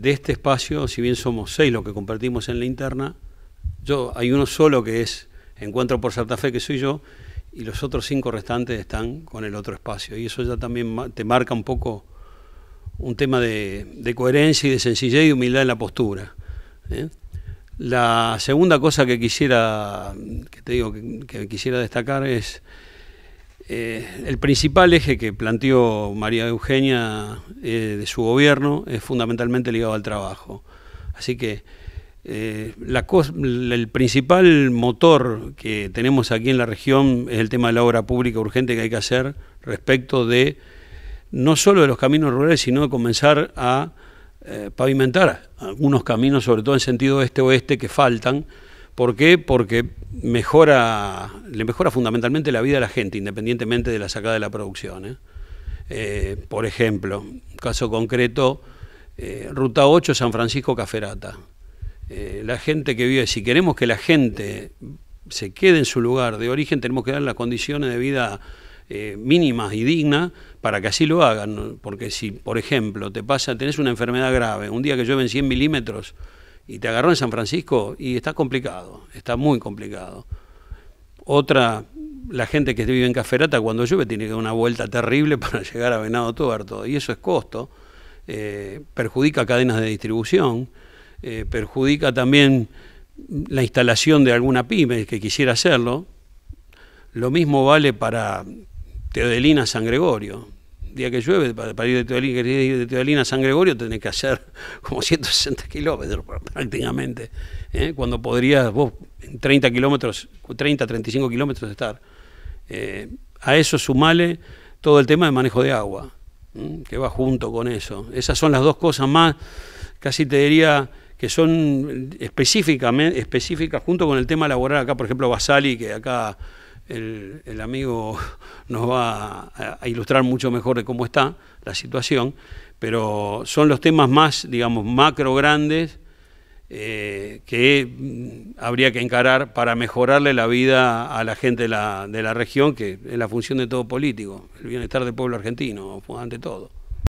de este espacio, si bien somos seis los que compartimos en la interna, yo hay uno solo que es Encuentro por Santa Fe, que soy yo, y los otros cinco restantes están con el otro espacio. Y eso ya también te marca un poco un tema de, coherencia y de sencillez y humildad en la postura. ¿eh? La segunda cosa que quisiera, que te digo, que quisiera destacar es eh, el principal eje que planteó María Eugenia eh, de su gobierno es fundamentalmente ligado al trabajo. Así que eh, el principal motor que tenemos aquí en la región es el tema de la obra pública urgente que hay que hacer respecto de no solo de los caminos rurales, sino de comenzar a pavimentar algunos caminos, sobre todo en sentido este-oeste, que faltan ¿Por qué? Porque mejora, le mejora fundamentalmente la vida a la gente, independientemente de la sacada de la producción. ¿eh? Eh, por ejemplo, caso concreto, eh, Ruta 8, San Francisco Caferata. la gente que vive, si queremos que la gente se quede en su lugar de origen, tenemos que dar las condiciones de vida mínimas y dignas para que así lo hagan. Porque si, por ejemplo, te pasa, tenés una enfermedad grave, un día que llueven 100 milímetros, y te agarró en San Francisco y está complicado, está muy complicado. Otra, la gente que vive en Caferata cuando llueve tiene que dar una vuelta terrible para llegar a Venado Tuerto y eso es costo, eh, perjudica cadenas de distribución, eh, perjudica también la instalación de alguna pyme que quisiera hacerlo. Lo mismo vale para Teodelina San Gregorio día que llueve, para, ir de Teodolina, de a San Gregorio, tenés que hacer como 160 kilómetros prácticamente, ¿eh? cuando podrías vos en 30 kilómetros, 30, 35 kilómetros estar. Eh, a eso sumale todo el tema de manejo de agua, que va junto con eso. Esas son las dos cosas más, casi te diría que son específicas junto con el tema laboral acá, por ejemplo, Basali, que acá el, amigo nos va a, ilustrar mucho mejor de cómo está la situación, pero son los temas más, digamos, macro grandes eh, que mm, habría que encarar para mejorarle la vida a la gente de la, de la región, que es la función de todo político, el bienestar del pueblo argentino, ante todo.